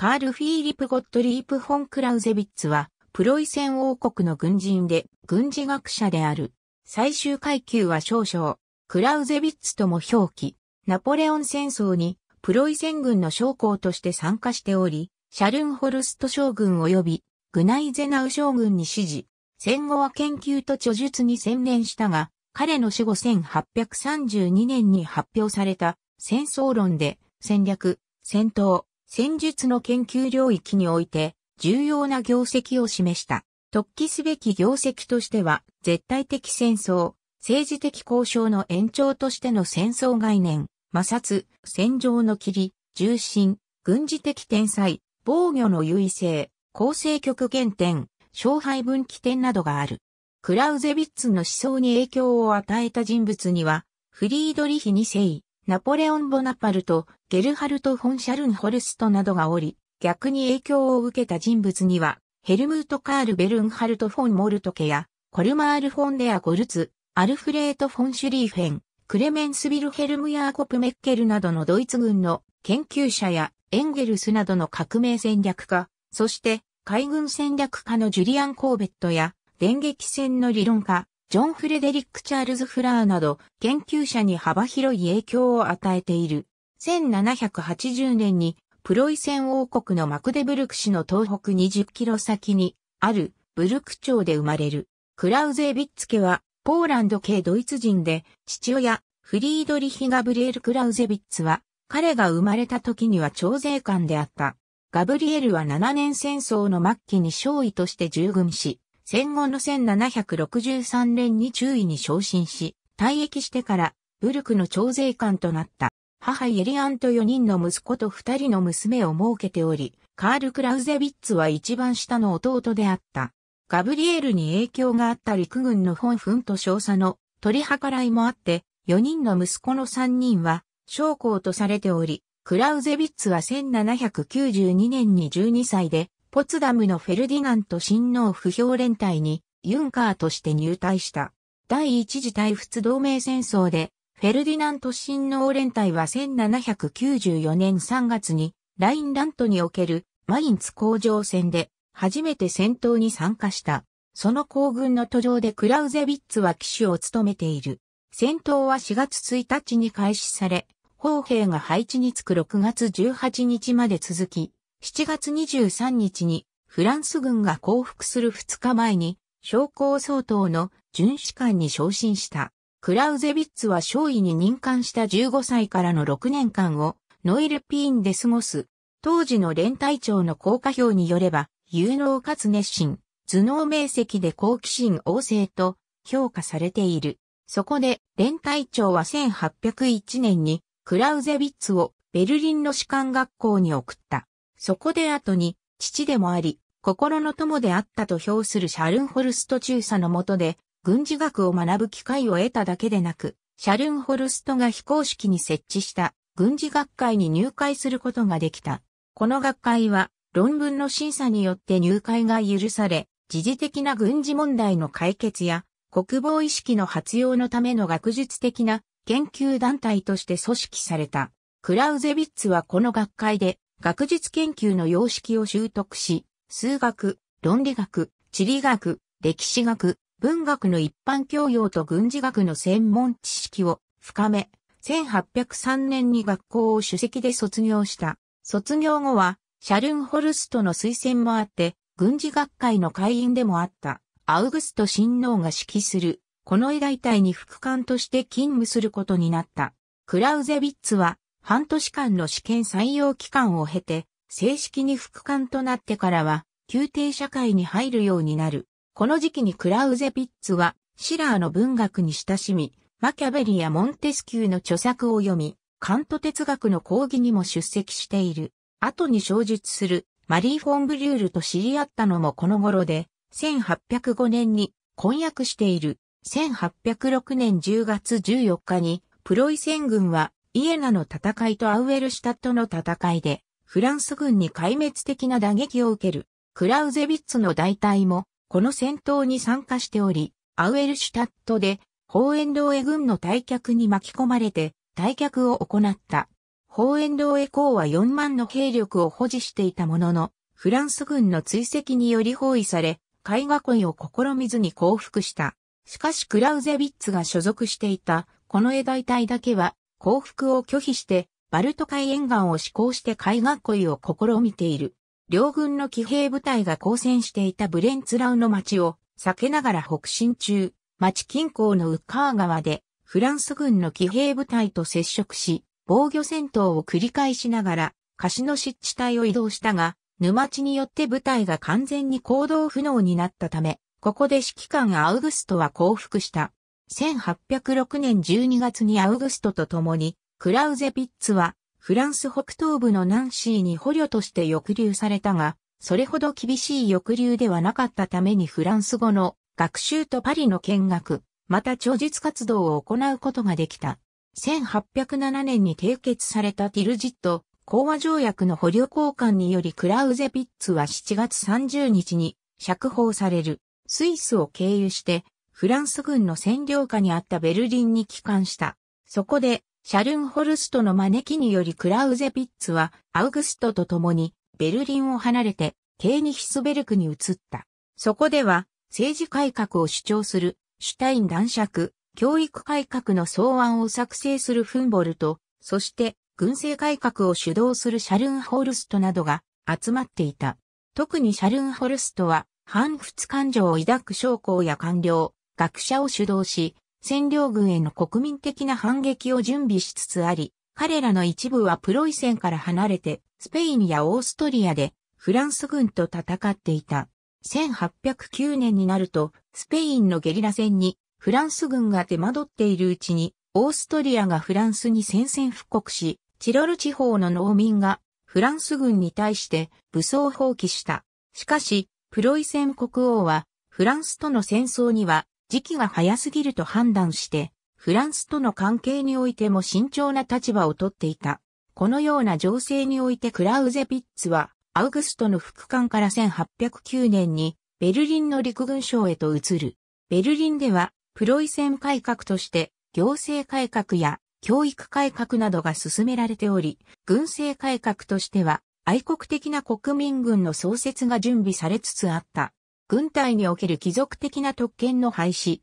カール・フィーリップ・ゴットリープ・フォン・クラウゼビッツは、プロイセン王国の軍人で、軍事学者である。最終階級は少々、クラウゼビッツとも表記。ナポレオン戦争に、プロイセン軍の将校として参加しており、シャルンホルスト将軍及び、グナイゼナウ将軍に指示。戦後は研究と著述に専念したが、彼の死後1832年に発表された、戦争論で、戦略、戦闘、戦術の研究領域において重要な業績を示した。突起すべき業績としては、絶対的戦争、政治的交渉の延長としての戦争概念、摩擦、戦場の霧、重心、軍事的天才、防御の優位性、構成極限点、勝敗分岐点などがある。クラウゼビッツの思想に影響を与えた人物には、フリードリヒ2世、ナポレオン・ボナパルト、ゲルハルト・フォン・シャルンホルストなどがおり、逆に影響を受けた人物には、ヘルムート・カール・ベルンハルト・フォン・モルトケや、コルマール・フォン・デア・ゴルツ、アルフレート・フォン・シュリーフェン、クレメンス・ビルヘルム・ヤーコプ・メッケルなどのドイツ軍の研究者や、エンゲルスなどの革命戦略家、そして、海軍戦略家のジュリアン・コーベットや、電撃戦の理論家、ジョン・フレデリック・チャールズ・フラーなど研究者に幅広い影響を与えている。1780年にプロイセン王国のマクデブルク市の東北20キロ先にあるブルク町で生まれる。クラウゼービッツ家はポーランド系ドイツ人で父親フリードリヒ・ガブリエル・クラウゼビッツは彼が生まれた時には徴税官であった。ガブリエルは7年戦争の末期に少尉として従軍し、戦後の1763年に中尉に昇進し、退役してからブルクの徴税官となった。母イエリアンと4人の息子と2人の娘を設けており、カール・クラウゼビッツは一番下の弟であった。ガブリエルに影響があった陸軍の本墳と少佐の取り計らいもあって、4人の息子の3人は将校とされており、クラウゼビッツは1792年に12歳でポツダムのフェルディナント親王不評連隊にユンカーとして入隊した。第一次大仏同盟戦争で、フェルディナント親王連隊は1794年3月にラインラントにおけるマインツ工場戦で初めて戦闘に参加した。その行軍の途上でクラウゼビッツは騎手を務めている。戦闘は4月1日に開始され、砲兵が配置につく6月18日まで続き、7月23日にフランス軍が降伏する2日前に将校総統の巡視官に昇進した。クラウゼビッツは少尉に任官した15歳からの6年間をノイルピーンで過ごす。当時の連隊長の効果表によれば、有能かつ熱心、頭脳明晰で好奇心旺盛と評価されている。そこで、連隊長は1801年にクラウゼビッツをベルリンの士官学校に送った。そこで後に、父でもあり、心の友であったと評するシャルンホルスト中佐の下で、軍事学を学ぶ機会を得ただけでなく、シャルンホルストが非公式に設置した軍事学会に入会することができた。この学会は論文の審査によって入会が許され、時事的な軍事問題の解決や国防意識の発揚のための学術的な研究団体として組織された。クラウゼビッツはこの学会で学術研究の様式を習得し、数学、論理学、地理学、歴史学、文学の一般教養と軍事学の専門知識を深め、1803年に学校を主席で卒業した。卒業後は、シャルンホルストの推薦もあって、軍事学会の会員でもあった、アウグスト親王が指揮する、この医大隊に副官として勤務することになった。クラウゼビッツは、半年間の試験採用期間を経て、正式に副官となってからは、宮廷社会に入るようになる。この時期にクラウゼピッツは、シラーの文学に親しみ、マキャベリやモンテスキューの著作を読み、カント哲学の講義にも出席している。後に小述するマリー・フォン・ブリュールと知り合ったのもこの頃で、1805年に婚約している。1806年10月14日にプロイセン軍はイエナの戦いとアウエルシュタットの戦いで、フランス軍に壊滅的な打撃を受ける、クラウゼビッツの大隊も、この戦闘に参加しており、アウエルシュタットで、ホーエンローエ軍の退却に巻き込まれて、退却を行った。ホーエンローエ公は4万の兵力を保持していたものの、フランス軍の追跡により包囲され、海画恋を試みずに降伏した。しかしクラウゼビッツが所属していた、この絵大隊だけは、降伏を拒否して、バルト海沿岸を施行して海岸恋を試みている。両軍の騎兵部隊が交戦していたブレンツラウの町を避けながら北進中、町近郊のウッカー川で、フランス軍の騎兵部隊と接触し、防御戦闘を繰り返しながら、貸しの湿地帯を移動したが、沼地によって部隊が完全に行動不能になったため、ここで指揮官アウグストは降伏した。1806年12月にアウグストと共に、クラウゼピッツは、フランス北東部のナンシーに捕虜として抑留されたが、それほど厳しい抑留ではなかったためにフランス語の学習とパリの見学、また著術活動を行うことができた。1807年に締結されたティルジット講和条約の捕虜交換によりクラウゼピッツは7月30日に釈放される。スイスを経由してフランス軍の占領下にあったベルリンに帰還した。そこで、シャルンホルストの招きによりクラウゼピッツは、アウグストと共に、ベルリンを離れて、ケーニヒスベルクに移った。そこでは、政治改革を主張する、シュタイン男爵、教育改革の草案を作成するフンボルト、そして軍政改革を主導するシャルンホルストなどが集まっていた。特にシャルンホルストは、反仏感情を抱く将校や官僚、学者を主導し、占領軍への国民的な反撃を準備しつつあり、彼らの一部はプロイセンから離れて、スペインやオーストリアでフランス軍と戦っていた。1809年になると、スペインのゲリラ戦にフランス軍が手間取っているうちに、オーストリアがフランスに宣戦布告し、チロル地方の農民がフランス軍に対して武装放棄した。しかし、プロイセン国王はフランスとの戦争には時期が早すぎると判断して、フランスとの関係においても慎重な立場をとっていた。このような情勢においてクラウゼビッツは、アウグストの副官から1809年に、ベルリンの陸軍省へと移る。ベルリンでは、プロイセン改革として、行政改革や教育改革などが進められており、軍政改革としては、愛国的な国民軍の創設が準備されつつあった。軍隊における貴族的な特権の廃止、指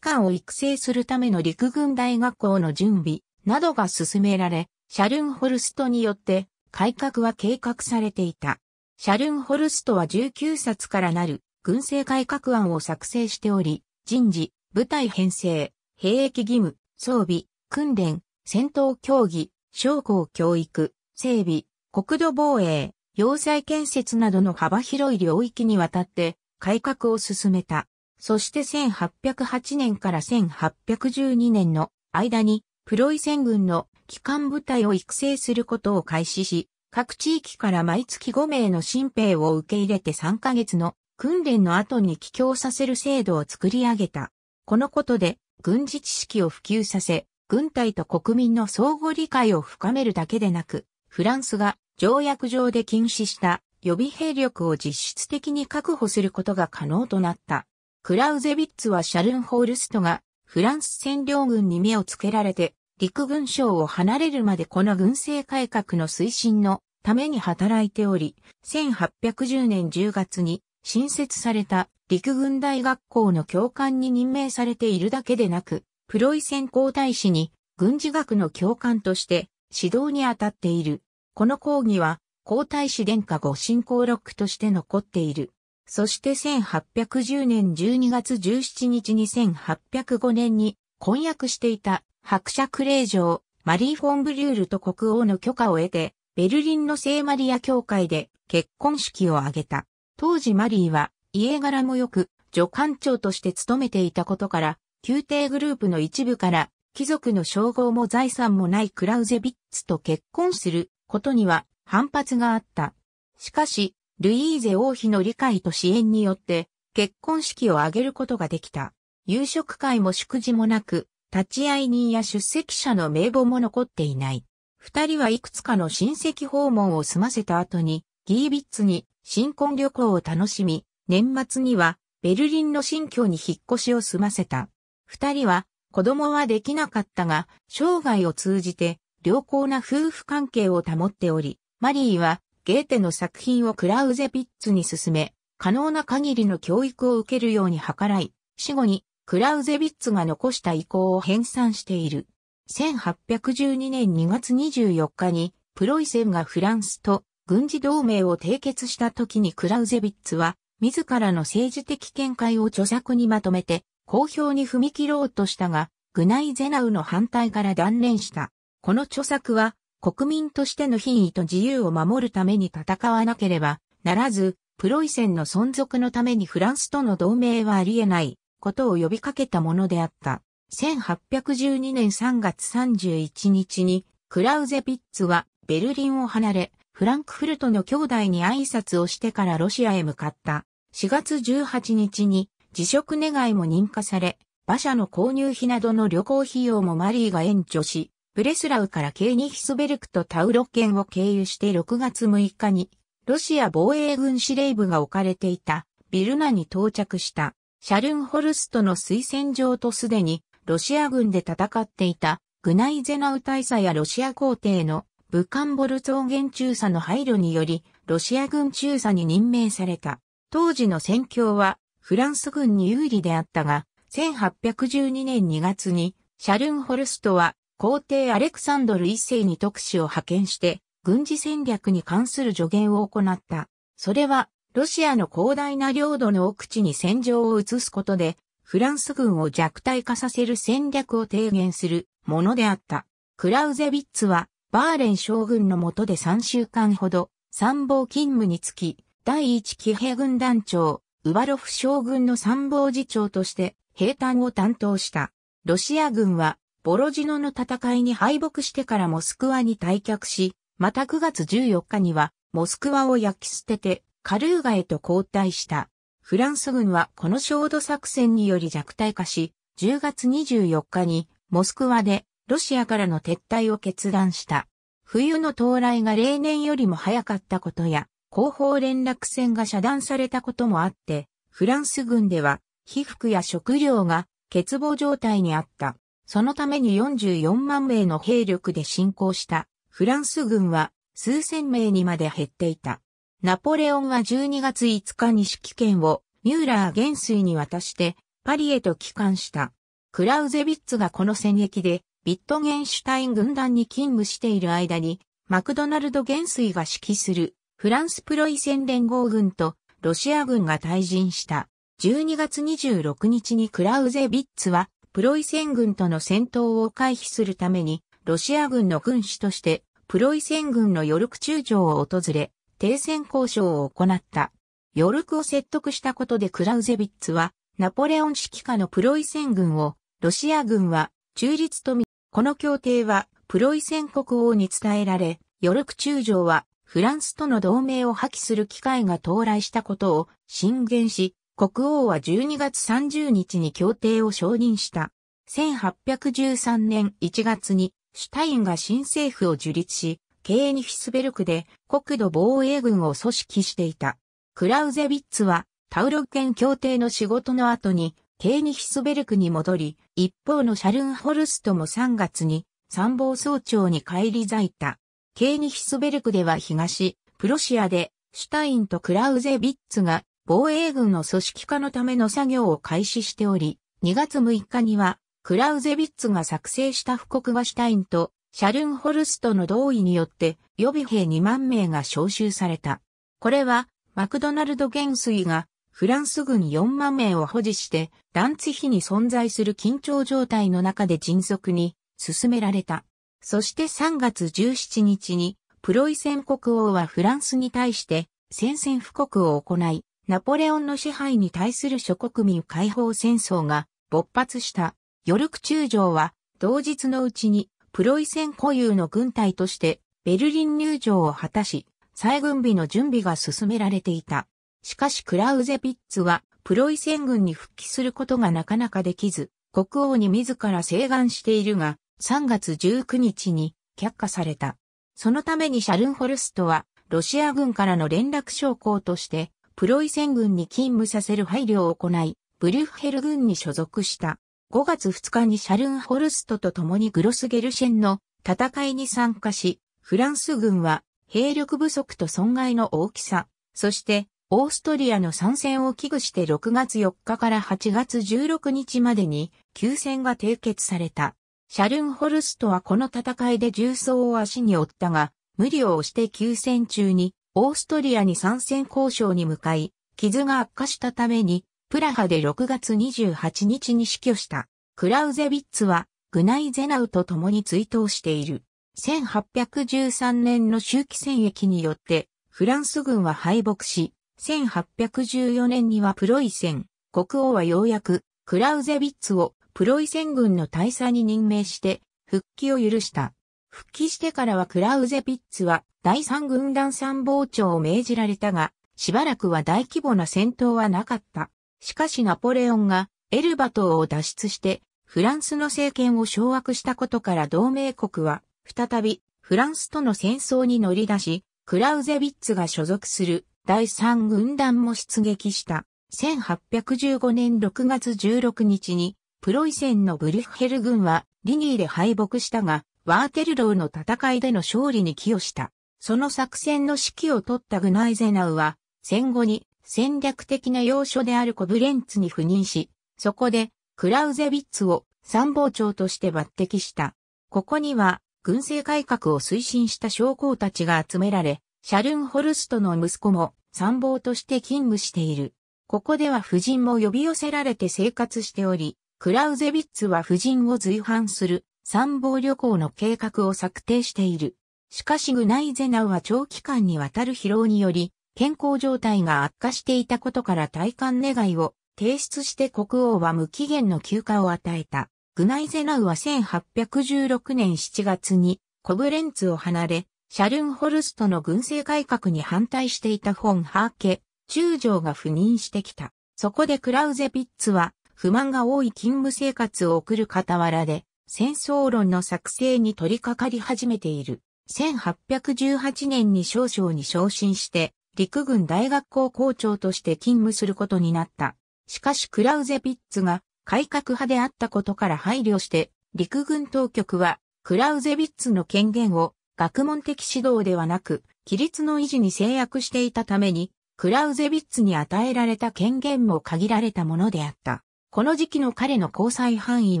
揮官を育成するための陸軍大学校の準備などが進められ、シャルンホルストによって改革は計画されていた。シャルンホルストは19冊からなる軍政改革案を作成しており、人事、部隊編成、兵役義務、装備、訓練、戦闘競技、将校教育、整備、国土防衛、要塞建設などの幅広い領域にわたって改革を進めた。そして1808年から1812年の間にプロイセン軍の機関部隊を育成することを開始し、各地域から毎月5名の新兵を受け入れて3ヶ月の訓練の後に帰郷させる制度を作り上げた。このことで軍事知識を普及させ、軍隊と国民の相互理解を深めるだけでなく、フランスが条約上で禁止した予備兵力を実質的に確保することが可能となった。クラウゼビッツはシャルンホールストがフランス占領軍に目をつけられて陸軍省を離れるまでこの軍政改革の推進のために働いており、1810年10月に新設された陸軍大学校の教官に任命されているだけでなく、プロイセン皇太子に軍事学の教官として指導に当たっている。この講義は皇太子殿下ごロッ録として残っている。そして1810年12月17日に1805年に婚約していた伯爵令嬢マリー・フォン・ブリュールと国王の許可を得てベルリンの聖マリア教会で結婚式を挙げた。当時マリーは家柄も良く助官長として務めていたことから宮廷グループの一部から貴族の称号も財産もないクラウゼビッツと結婚することには反発があった。しかし、ルイーゼ王妃の理解と支援によって、結婚式を挙げることができた。夕食会も祝辞もなく、立ち会い人や出席者の名簿も残っていない。二人はいくつかの親戚訪問を済ませた後に、ギービッツに新婚旅行を楽しみ、年末にはベルリンの新居に引っ越しを済ませた。二人は子供はできなかったが、生涯を通じて良好な夫婦関係を保っており、マリーはゲーテの作品をクラウゼピッツに進め、可能な限りの教育を受けるように計らい、死後にクラウゼビッツが残した意向を編纂している。1812年2月24日にプロイセンがフランスと軍事同盟を締結した時にクラウゼビッツは自らの政治的見解を著作にまとめて公表に踏み切ろうとしたが、グナイゼナウの反対から断念した。この著作は国民としての品位と自由を守るために戦わなければならず、プロイセンの存続のためにフランスとの同盟はあり得ないことを呼びかけたものであった。1812年3月31日にクラウゼピッツはベルリンを離れ、フランクフルトの兄弟に挨拶をしてからロシアへ向かった。4月18日に辞職願も認可され、馬車の購入費などの旅行費用もマリーが援助し、ブレスラウからケーニヒスベルクとタウロ県を経由して6月6日に、ロシア防衛軍司令部が置かれていたビルナに到着したシャルンホルストの推薦状とすでにロシア軍で戦っていたグナイゼナウ大佐やロシア皇帝の武漢ボル草原中佐の配慮によりロシア軍中佐に任命された。当時の戦況はフランス軍に有利であったが、1812年2月にシャルンホルストは皇帝アレクサンドル一世に特使を派遣して、軍事戦略に関する助言を行った。それは、ロシアの広大な領土の奥地に戦場を移すことで、フランス軍を弱体化させる戦略を提言するものであった。クラウゼビッツは、バーレン将軍の下で3週間ほど、参謀勤務につき、第一騎兵軍団長、ウバロフ将軍の参謀次長として、兵隊を担当した。ロシア軍は、ボロジノの戦いに敗北してからモスクワに退却し、また9月14日にはモスクワを焼き捨ててカルーガへと交代した。フランス軍はこの焦土作戦により弱体化し、10月24日にモスクワでロシアからの撤退を決断した。冬の到来が例年よりも早かったことや、後方連絡船が遮断されたこともあって、フランス軍では、被服や食料が欠乏状態にあった。そのために44万名の兵力で侵攻したフランス軍は数千名にまで減っていた。ナポレオンは12月5日に指揮権をミューラー元帥に渡してパリへと帰還した。クラウゼビッツがこの戦役でビットゲンシュタイン軍団に勤務している間にマクドナルド元帥が指揮するフランスプロイセン連合軍とロシア軍が退陣した。12月26日にクラウゼビッツはプロイセン軍との戦闘を回避するために、ロシア軍の軍師として、プロイセン軍のヨルク中将を訪れ、停戦交渉を行った。ヨルクを説得したことでクラウゼビッツは、ナポレオン指揮下のプロイセン軍を、ロシア軍は中立とみ、この協定はプロイセン国王に伝えられ、ヨルク中将はフランスとの同盟を破棄する機会が到来したことを進言し、国王は12月30日に協定を承認した。1813年1月にシュタインが新政府を樹立し、ケーニヒスベルクで国土防衛軍を組織していた。クラウゼビッツはタウロッケン協定の仕事の後にケーニヒスベルクに戻り、一方のシャルンホルストも3月に参謀総長に返り咲いた。ケーニヒスベルクでは東、プロシアでシュタインとクラウゼビッツが防衛軍の組織化のための作業を開始しており、2月6日には、クラウゼビッツが作成した布告はシュタインとシャルンホルストの同意によって予備兵2万名が招集された。これは、マクドナルド元帥がフランス軍4万名を保持して、ランツ比に存在する緊張状態の中で迅速に進められた。そして3月17日に、プロイセン国王はフランスに対して宣戦布告を行い、ナポレオンの支配に対する諸国民解放戦争が勃発したヨルク中将は同日のうちにプロイセン固有の軍隊としてベルリン入場を果たし、再軍備の準備が進められていた。しかしクラウゼピッツはプロイセン軍に復帰することがなかなかできず、国王に自ら請願しているが、3月19日に却下された。そのためにシャルンホルストはロシア軍からの連絡将校としてプロイセン軍に勤務させる配慮を行い、ブリュッヘル軍に所属した。5月2日にシャルンホルストと共にグロスゲルシェンの戦いに参加し、フランス軍は兵力不足と損害の大きさ、そしてオーストリアの参戦を危惧して6月4日から8月16日までに休戦が締結された。シャルンホルストはこの戦いで重装を足に負ったが、無理を押して休戦中にオーストリアに参戦交渉に向かい、傷が悪化したために、プラハで6月28日に死去した、クラウゼビッツは、グナイゼナウと共に追悼している。1813年の周期戦役によって、フランス軍は敗北し、1814年にはプロイセン、国王はようやく、クラウゼビッツをプロイセン軍の大佐に任命して、復帰を許した。復帰してからはクラウゼビッツは第三軍団参謀長を命じられたが、しばらくは大規模な戦闘はなかった。しかしナポレオンがエルバ島を脱出してフランスの政権を掌握したことから同盟国は再びフランスとの戦争に乗り出し、クラウゼビッツが所属する第三軍団も出撃した。1815年6月16日にプロイセンのブリュッヘル軍はリニーで敗北したが、ワーテルローの戦いでの勝利に寄与した。その作戦の指揮を取ったグナイゼナウは、戦後に戦略的な要所であるコブレンツに赴任し、そこでクラウゼビッツを参謀長として抜擢した。ここには、軍政改革を推進した将校たちが集められ、シャルンホルストの息子も参謀として勤務している。ここでは夫人も呼び寄せられて生活しており、クラウゼビッツは夫人を随伴する参謀旅行の計画を策定している。しかしグナイゼナウは長期間にわたる疲労により、健康状態が悪化していたことから退官願いを提出して国王は無期限の休暇を与えた。グナイゼナウは1816年7月にコブレンツを離れ、シャルンホルストの軍政改革に反対していたフォン・ハーケ、中将が赴任してきた。そこでクラウゼビッツは不満が多い勤務生活を送る傍らで戦争論の作成に取り掛かり始めている。1818年に少将に昇進して、陸軍大学校校長として勤務することになった。しかしクラウゼピッツが改革派であったことから配慮して、陸軍当局はクラウゼビッツの権限を学問的指導ではなく、規律の維持に制約していたために、クラウゼビッツに与えられた権限も限られたものであった。この時期の彼の交際範囲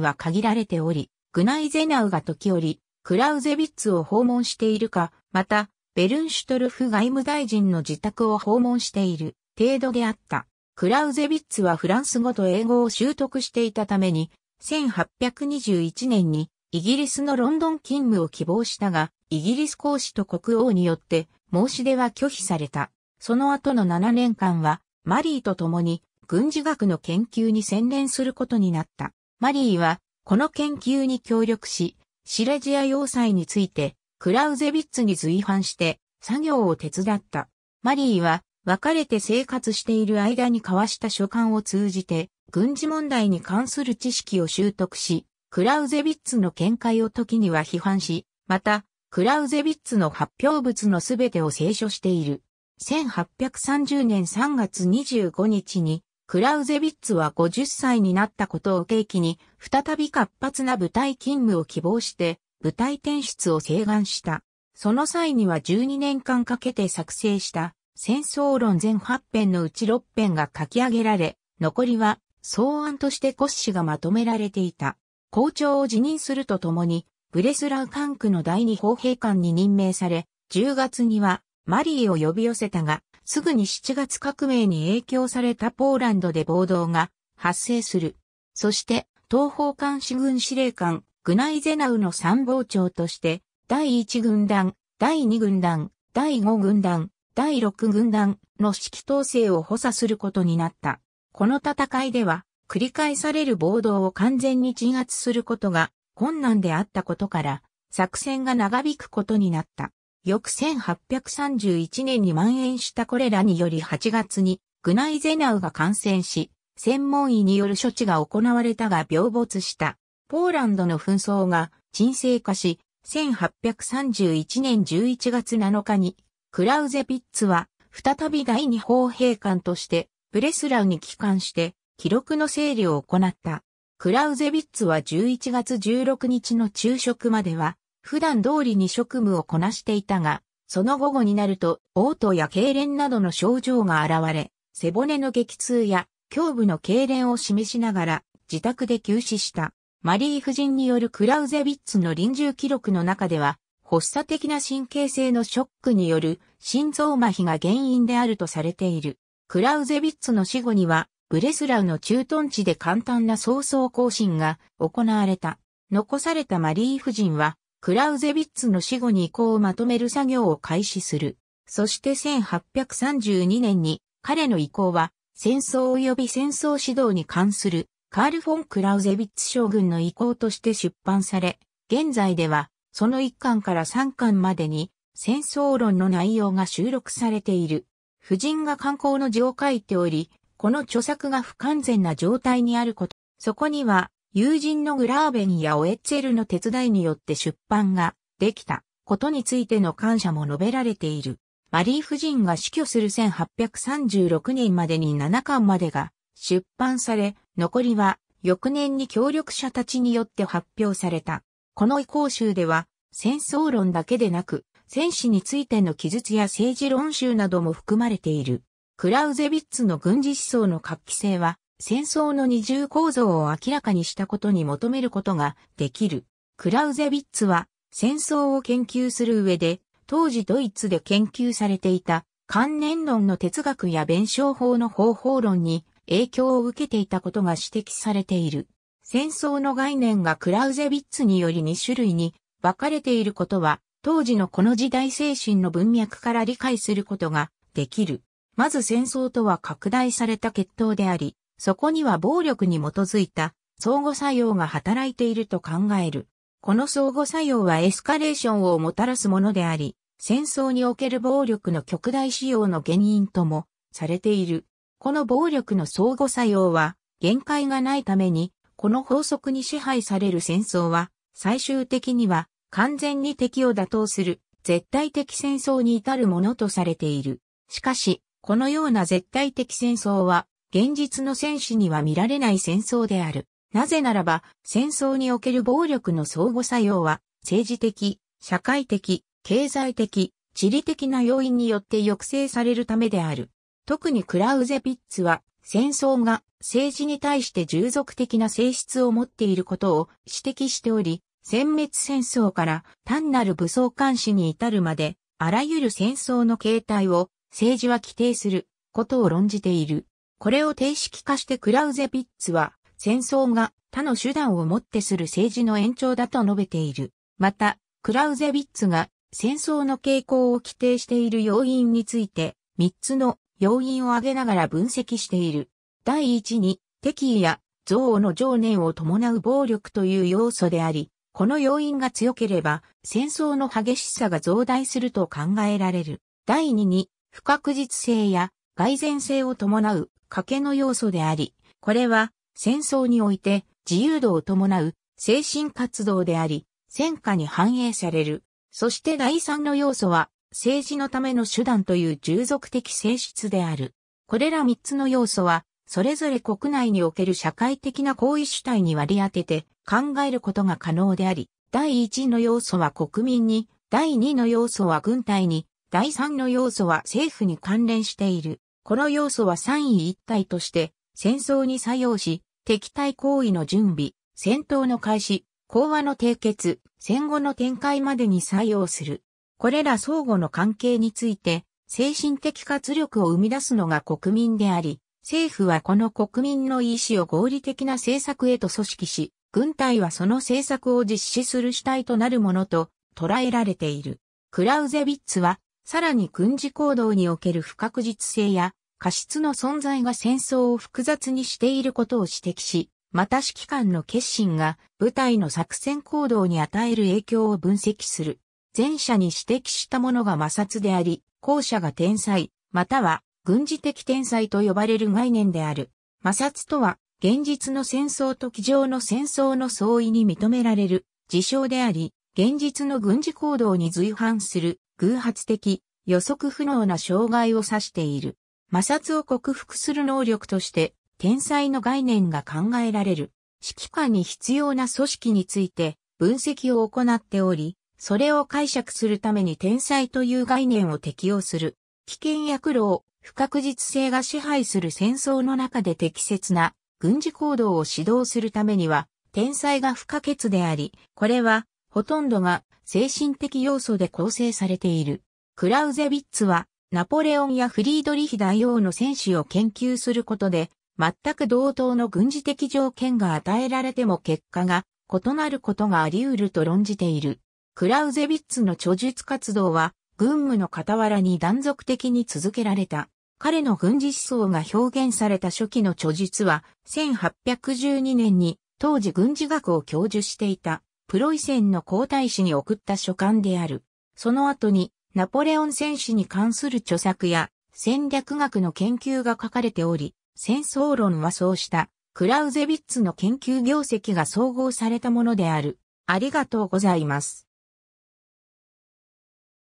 は限られており、グナイゼナウが時折、クラウゼビッツを訪問しているか、また、ベルンシュトルフ外務大臣の自宅を訪問している程度であった。クラウゼビッツはフランス語と英語を習得していたために、1821年にイギリスのロンドン勤務を希望したが、イギリス公使と国王によって申し出は拒否された。その後の7年間は、マリーと共に軍事学の研究に専念することになった。マリーは、この研究に協力し、シレジア要塞について、クラウゼビッツに随伴して作業を手伝った。マリーは別れて生活している間に交わした書簡を通じて軍事問題に関する知識を習得し、クラウゼビッツの見解を時には批判し、また、クラウゼビッツの発表物のすべてを聖書している。1830年3月25日にクラウゼビッツは50歳になったことを契機に、再び活発な舞台勤務を希望して、舞台転出を請願した。その際には12年間かけて作成した戦争論全8編のうち6編が書き上げられ、残りは草案として骨子がまとめられていた。校長を辞任するとともに、ブレスラー管区の第二砲兵官に任命され、10月にはマリーを呼び寄せたが、すぐに7月革命に影響されたポーランドで暴動が発生する。そして、東方監視軍司令官、グナイゼナウの参謀長として、第1軍団、第2軍団、第5軍団、第6軍団の指揮統制を補佐することになった。この戦いでは、繰り返される暴動を完全に鎮圧することが困難であったことから、作戦が長引くことになった。翌1831年に蔓延したこれらにより8月にグナイゼナウが感染し、専門医による処置が行われたが病没した。ポーランドの紛争が沈静化し、1831年11月7日に、クラウゼピッツは再び第二法兵官としてブレスラウに帰還して記録の整理を行った。クラウゼビッツは11月16日の昼食までは普段通りに職務をこなしていたが、その午後になると、嘔吐や痙攣などの症状が現れ、背骨の激痛や胸部の痙攣を示しながら、自宅で急死した。マリー夫人によるクラウゼビッツの臨終記録の中では、発作的な神経性のショックによる心臓麻痺が原因であるとされている。クラウゼビッツの死後には、ブレスラウの駐屯地で簡単な早々行進が行われた。残されたマリー夫人は、クラウゼビッツの死後に遺構をまとめる作業を開始する。そして1832年に彼の意向は戦争及び戦争指導に関するカール・フォン・クラウゼビッツ将軍の意向として出版され、現在ではその1巻から3巻までに戦争論の内容が収録されている。夫人が観光の字を書いており、この著作が不完全な状態にあること。そこには、友人のグラーベンやオエッツェルの手伝いによって出版ができたことについての感謝も述べられている。マリー夫人が死去する1836年までに7巻までが出版され、残りは翌年に協力者たちによって発表された。この移行集では戦争論だけでなく、戦士についての記述や政治論集なども含まれている。クラウゼビッツの軍事思想の画期性は戦争の二重構造を明らかにしたことに求めることができる。クラウゼビッツは戦争を研究する上で、当時ドイツで研究されていた関連論の哲学や弁証法の方法論に影響を受けていたことが指摘されている。戦争の概念がクラウゼビッツにより2種類に分かれていることは、当時のこの時代精神の文脈から理解することができる。まず戦争とは拡大された決闘であり、そこには暴力に基づいた相互作用が働いていると考える。この相互作用はエスカレーションをもたらすものであり、戦争における暴力の極大使用の原因ともされている。この暴力の相互作用は限界がないために、この法則に支配される戦争は最終的には完全に敵を打倒する絶対的戦争に至るものとされている。しかし、このような絶対的戦争は現実の戦士には見られない戦争である。なぜならば、戦争における暴力の相互作用は、政治的、社会的、経済的、地理的な要因によって抑制されるためである。特にクラウゼピッツは、戦争が政治に対して従属的な性質を持っていることを指摘しており、殲滅戦争から単なる武装監視に至るまで、あらゆる戦争の形態を政治は規定することを論じている。これを定式化してクラウゼビッツは、戦争が他の手段をもってする政治の延長だと述べている。また、クラウゼビッツが戦争の傾向を規定している要因について、3つの要因を挙げながら分析している。第1に、敵意や憎悪の情念を伴う暴力という要素であり、この要因が強ければ、戦争の激しさが増大すると考えられる。第2に、不確実性や蓋然性を伴う賭けの要素であり、これは戦争において自由度を伴う精神活動であり、戦果に反映される。そして第三の要素は政治のための手段という従属的性質である。これら三つの要素は、それぞれ国内における社会的な行為主体に割り当てて考えることが可能であり、第一の要素は国民に、第二の要素は軍隊に、第三の要素は政府に関連している。この要素は三位一体として戦争に作用し、敵対行為の準備、戦闘の開始、講和の締結、戦後の展開までに作用する。これら相互の関係について、精神的活力を生み出すのが国民であり、政府はこの国民の意思を合理的な政策へと組織し、軍隊はその政策を実施する主体となるものと捉えられている。クラウゼビッツはさらに軍事行動における不確実性や過失の存在が戦争を複雑にしていることを指摘し、また指揮官の決心が部隊の作戦行動に与える影響を分析する。前者に指摘したものが摩擦であり、後者が天才、または軍事的天才と呼ばれる概念である。摩擦とは、現実の戦争と机上の戦争の相違に認められる事象であり、現実の軍事行動に随伴する偶発的、予測不能な障害を指している。摩擦を克服する能力として、天才の概念が考えられる。指揮下に必要な組織について分析を行っており、それを解釈するために天才という概念を適用する。危険や苦労、不確実性が支配する戦争の中で適切な軍事行動を指導するためには、天才が不可欠であり、これはほとんどが精神的要素で構成されている。クラウゼビッツは、ナポレオンやフリードリヒ大王の戦士を研究することで、全く同等の軍事的条件が与えられても結果が異なることがあり得ると論じている。クラウゼビッツの著述活動は、軍務の傍らに断続的に続けられた。彼の軍事思想が表現された初期の著述は、1812年に当時軍事学を教授していたプロイセンの皇太子に送った書簡である。その後に、ナポレオン戦士に関する著作や戦略学の研究が書かれており、戦争論はそうしたクラウゼビッツの研究業績が総合されたものである。ありがとうございます。